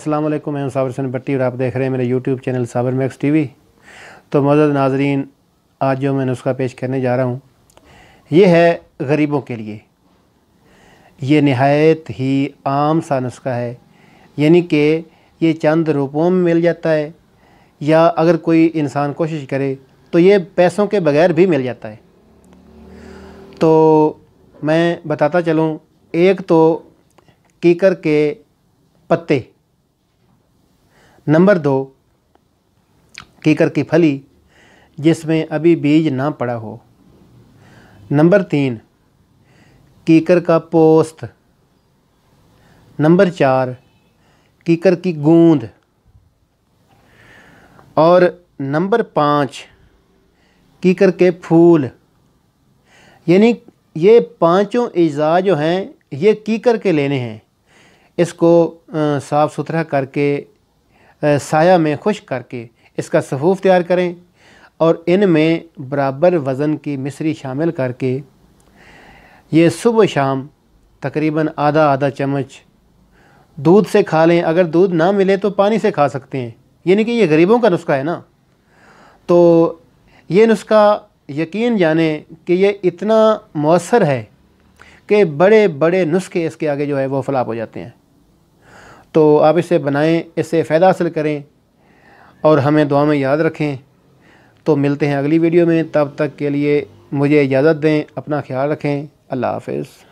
अस्सलाम वालेकुम मैं साबर सन भट्टी और आप देख रहे हैं मेरे यूट्यूब चैनल साबर मैक्स वी तो मदद नाजरीन आज जो मैं नुस्खा पेश करने जा रहा हूँ ये है गरीबों के लिए ये नहायत ही आम सा नुस्खा है यानी कि ये चंद रुपयों में मिल जाता है या अगर कोई इंसान कोशिश करे तो ये पैसों के बगैर भी मिल जाता है तो मैं बताता चलूँ एक तो कीकर के पत्ते नंबर दो कीकर की फली जिसमें अभी बीज ना पड़ा हो नंबर तीन कीकर का पोस्त नंबर चार कीकर की गूंद और नंबर पाँच कीकर के फूल यानी ये पांचों अज़ा जो हैं ये कीकर के लेने हैं इसको साफ़ सुथरा करके साया में खुश करके इसका सफ़ूफ़ तैयार करें और इन में बराबर वज़न की मिसरी शामिल करके ये सुबह शाम तकरीबन आधा आधा चम्मच दूध से खा लें अगर दूध ना मिले तो पानी से खा सकते हैं यानी कि ये गरीबों का नुस्खा है ना तो ये नुस्खा यकीन जाने कि ये इतना मौसर है कि बड़े बड़े नुस्खे इसके आगे जो है वो फलाप हो जाते हैं तो आप इसे बनाएं इससे फ़ायदा हासिल करें और हमें दुआ में याद रखें तो मिलते हैं अगली वीडियो में तब तक के लिए मुझे इजाज़त दें अपना ख्याल रखें अल्लाह हाफिज़